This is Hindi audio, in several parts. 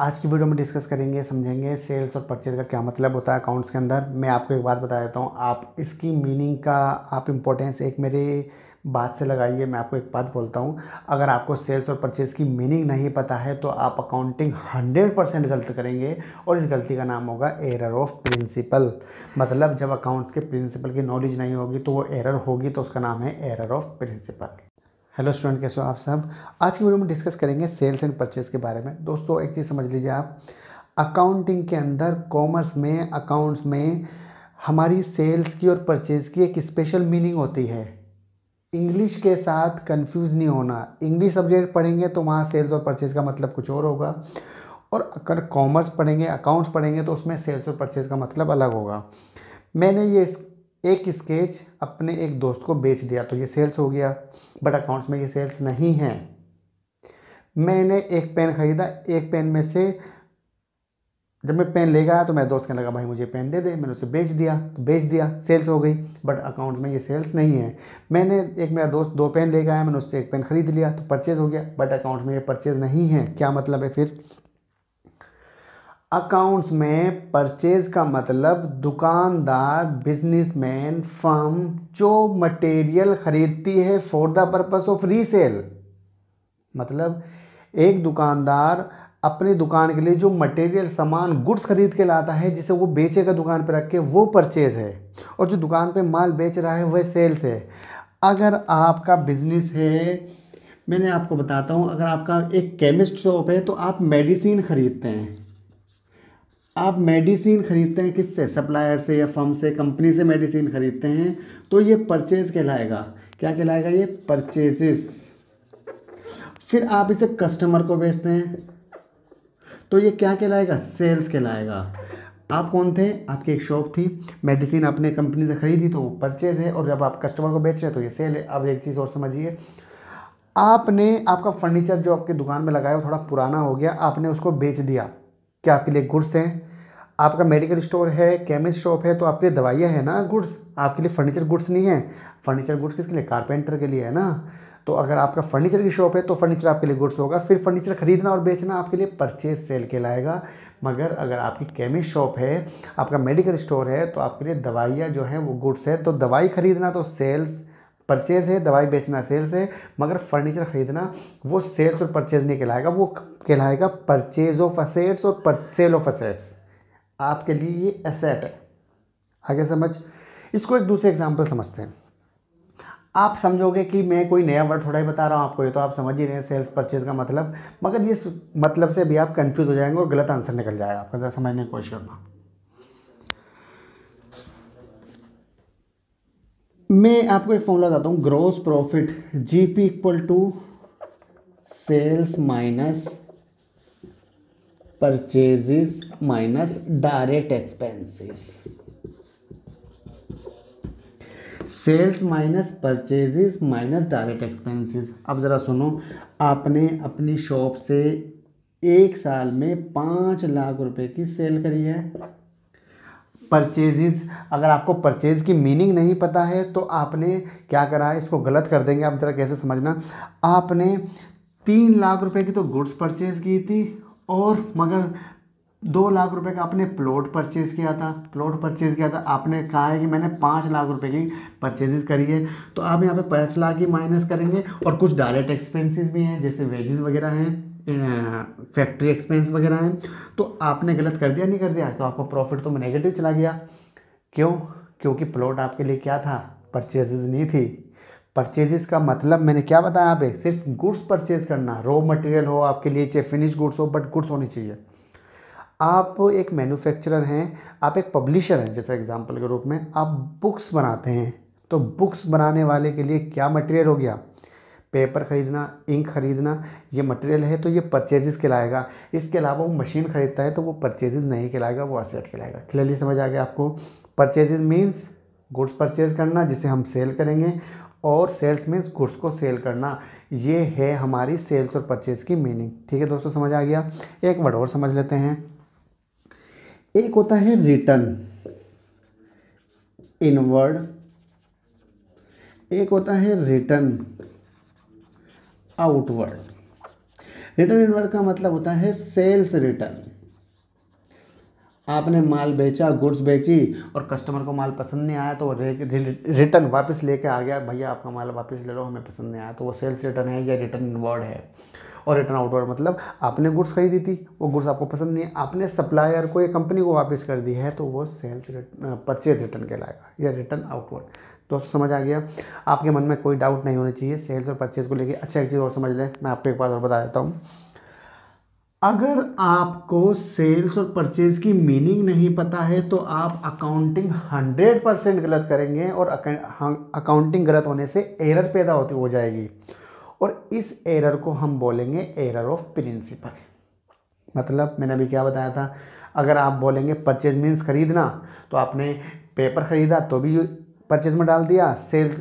आज की वीडियो में डिस्कस करेंगे समझेंगे सेल्स और परचेज का क्या मतलब होता है अकाउंट्स के अंदर मैं आपको एक बात बता देता हूँ आप इसकी मीनिंग का आप इम्पोर्टेंस एक मेरे बात से लगाइए मैं आपको एक बात बोलता हूँ अगर आपको सेल्स और परचेज़ की मीनिंग नहीं पता है तो आप अकाउंटिंग 100 परसेंट गलत करेंगे और इस गलती का नाम होगा एरर ऑफ प्रिंसिपल मतलब जब अकाउंट्स के प्रिंसिपल की नॉलेज नहीं होगी तो वो एरर होगी तो उसका नाम है error of principle hello student कैसे हो आप सब आज की वीडियो में डिस्कस करेंगे सेल्स एंड परचेज के बारे में दोस्तों एक चीज़ समझ लीजिए आप अकाउंटिंग के अंदर कॉमर्स में अकाउंट्स में हमारी सेल्स की और परचेज की एक स्पेशल मीनिंग होती है इंग्लिश के साथ कंफ्यूज नहीं होना इंग्लिश सब्जेक्ट पढ़ेंगे तो वहाँ सेल्स और परचेज का मतलब कुछ और होगा और अगर कॉमर्स पढ़ेंगे अकाउंट्स पढ़ेंगे तो उसमें सेल्स और परचेज का मतलब अलग होगा मैंने ये एक स्केच अपने एक दोस्त को बेच दिया तो ये सेल्स हो गया बट अकाउंट्स में ये सेल्स नहीं है मैंने एक पेन ख़रीदा एक पेन में से जब मैं पेन ले गया तो मेरे दोस्त कहने लगा भाई मुझे पेन दे दे मैंने उसे बेच दिया तो बेच दिया सेल्स हो गई बट अकाउंट में ये सेल्स नहीं है मैंने एक मेरा दोस्त दो पेन ले गया मैंने उससे एक पेन ख़रीद लिया तो परचेज़ हो गया बट अकाउंट में ये परचेज़ नहीं है क्या मतलब है फिर अकाउंट्स में परचेज का मतलब दुकानदार बिजनेसमैन फर्म जो मटेरियल ख़रीदती है for the purpose of resale मतलब एक दुकानदार अपनी दुकान के लिए जो मटेरियल सामान गुड्स खरीद के लाता है जिसे वो बेचेगा दुकान पर रख के वो परचेज़ है और जो दुकान पे माल बेच रहा है वह सेल्स है अगर आपका बिजनेस है मैंने आपको बताता हूँ अगर आपका एक केमिस्ट शॉप है तो आप मेडिसिन ख़रीदते हैं आप मेडिसिन ख़रीदते हैं किससे सप्लायर से या फर्म से कंपनी से मेडिसिन ख़रीदते हैं तो ये परचेज़ कहलाएगा क्या कहलाएगा ये परचेजेस फिर आप इसे कस्टमर को बेचते हैं तो ये क्या कहलाएगा सेल्स कहलाएगा आप कौन थे आपकी एक शॉप थी मेडिसिन आपने कंपनी से ख़रीदी तो वो परचेज़ है और जब आप कस्टमर को बेच रहे हैं तो ये सेल है अब एक चीज़ और समझिए आपने आपका फर्नीचर जो आपकी दुकान में लगाया वो थोड़ा पुराना हो गया आपने उसको बेच दिया क्या आपके लिए गुड्स हैं आपका मेडिकल स्टोर है केमिस्ट शॉप है तो आपके लिए दवाइयाँ है ना गुड्स आपके लिए फर्नीचर गुड्स नहीं है फर्नीचर गुड्स किसके लिए कारपेंटर के लिए है ना तो अगर आपका फर्नीचर की शॉप है तो फर्नीचर आपके लिए गुड्स होगा फिर फर्नीचर खरीदना और बेचना आपके लिए परचेज सेल के लाएगा मगर अगर आपकी केमिस्ट शॉप है आपका मेडिकल स्टोर है तो आपके लिए दवाइयाँ जो हैं वो गुड्स है तो दवाई खरीदना तो सेल्स परचेज है दवाई बेचना सेल्स है मगर फर्नीचर ख़रीदना वो सेल्स और परचेज नहीं कहलाएगा वो कहलाएगा परचेज ऑफ असेट्स और पर सेल ऑफ असेट्स आपके लिए ये असेट है आगे समझ इसको एक दूसरे एग्जाम्पल समझते हैं आप समझोगे कि मैं कोई नया वर्ड थोड़ा ही बता रहा हूँ आपको ये तो आप समझ ही रहे हैं सेल्स परचेज का मतलब मगर ये मतलब से भी आप कंफ्यूज हो जाएंगे और गलत आंसर निकल जाएगा आपका ज़रा समझने की कोशिश करना मैं आपको एक फॉर्मूला बताता हूँ gross profit G P equal to sales minus purchases minus direct expenses sales minus purchases minus direct expenses अब ज़रा सुनो आपने अपनी शॉप से एक साल में पाँच लाख रुपए की सेल करी है परचेज़ेस अगर आपको परचेज़ की मीनिंग नहीं पता है तो आपने क्या करा है इसको गलत कर देंगे आप ज़रा कैसे समझना आपने तीन लाख रुपए की तो गुड्स परचेज़ की थी और मगर दो लाख रुपए का आपने प्लॉट परचेज़ किया था प्लॉट परचेज़ किया था आपने कहा है कि मैंने पाँच लाख रुपए की परचेजेज करी है तो आप यहाँ पे पाँच लाख ही माइनस करेंगे और कुछ डायरेक्ट एक्सपेंसेस भी हैं जैसे वेजेस वगैरह हैं फैक्ट्री एक्सपेंस वगैरह हैं तो आपने गलत कर दिया नहीं कर दिया तो आपका प्रॉफिट तो नेगेटिव चला गया क्यों क्योंकि प्लॉट आपके लिए क्या था परचेजेज नहीं थी परचेजेस का मतलब मैंने क्या बताया आप सिर्फ गुड्स परचेज करना रॉ मटेरियल हो आपके लिए चाहे फिनिश गुड्स हो बट गुड्स होनी चाहिए आप एक मैन्युफैक्चरर हैं आप एक पब्लिशर हैं जैसे एग्जांपल के रूप में आप बुक्स बनाते हैं तो बुक्स बनाने वाले के लिए क्या मटेरियल हो गया पेपर ख़रीदना इंक ख़रीदना ये मटेरियल है तो ये परचेजेस कहलाएगा इसके अलावा वो मशीन ख़रीदता है तो वो परचेजेज नहीं कहलाएगा वो असेट कहलाएगा क्लियरली समझ आ गया आपको परचेजेस मीन्स गुड्स परचेज करना जिसे हम सेल करेंगे और सेल्स मीन्स गुड्स को सेल करना ये है हमारी सेल्स और परचेज की मीनिंग ठीक है दोस्तों समझ आ गया एक वर्ड और समझ लेते हैं एक होता है रिटर्न इनवर्ड एक होता है रिटर्न आउटवर्ड रिटर्न इनवर्ड का मतलब होता है सेल्स रिटर्न आपने माल बेचा गुड्स बेची और कस्टमर को माल पसंद नहीं आया तो वो रिटर्न वापस लेके आ गया भैया आपका माल वापस ले लो हमें पसंद नहीं आया तो वो सेल्स रिटर्न है या रिटर्न इनवर्ड है और रिटर्न आउटवर्ड मतलब आपने गुड्स खरीदी थी वो गुड्स आपको पसंद नहीं आपने सप्लायर को या कंपनी को वापस कर दी है तो वो सेल्स परचेज रिटर्न कहलाएगा या रिटर्न आउटवर्ड दोस्तों समझ आ गया आपके मन में कोई डाउट नहीं होना चाहिए सेल्स और परचेज को लेकर अच्छा एक चीज़ और समझ लें मैं आपको एक बात और बता देता हूँ अगर आपको सेल्स और परचेज की मीनिंग नहीं पता है तो आप अकाउंटिंग हंड्रेड परसेंट गलत करेंगे और अकाउंटिंग हाँ, गलत होने से एरर पैदा होती हो जाएगी और इस एरर को हम बोलेंगे एरर ऑफ प्रिंसिपल मतलब मैंने अभी क्या बताया था अगर आप बोलेंगे परचेज मीन्स ख़रीदना तो आपने पेपर ख़रीदा तो भी परचेज में डाल दिया सेल्स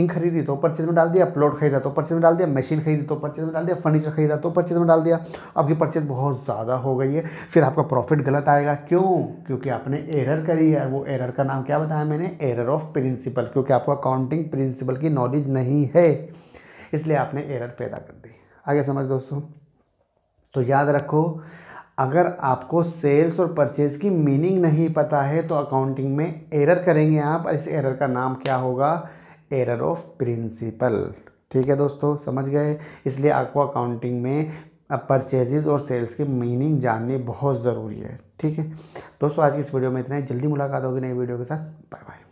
इंक खरीदी तो परचेज में डाल दिया प्लॉट खरीदा तो परचेज में डाल दिया मशीन खरीदी तो परचेज में डाल दिया फर्नीचर खरीदा तो परचेज में डाल दिया आपकी परचेज बहुत ज़्यादा हो गई है फिर आपका प्रॉफिट गलत आएगा क्यों क्योंकि आपने एरर करी है वो एरर का नाम क्या बताया मैंने एरर ऑफ प्रिंसिपल क्योंकि आपको अकाउंटिंग प्रिंसिपल की नॉलेज नहीं है इसलिए आपने एरर पैदा कर दी आगे समझ दोस्तों तो याद रखो अगर आपको सेल्स और परचेज की मीनिंग नहीं पता है तो अकाउंटिंग में एरर करेंगे आप और इस एरर का नाम क्या होगा एरर ऑफ प्रिंसिपल ठीक है दोस्तों समझ गए इसलिए आपको अकाउंटिंग में परचेजेज और सेल्स की मीनिंग जाननी बहुत ज़रूरी है ठीक है दोस्तों आज की इस वीडियो में इतना ही जल्दी मुलाकात होगी नई वीडियो के साथ बाय बाय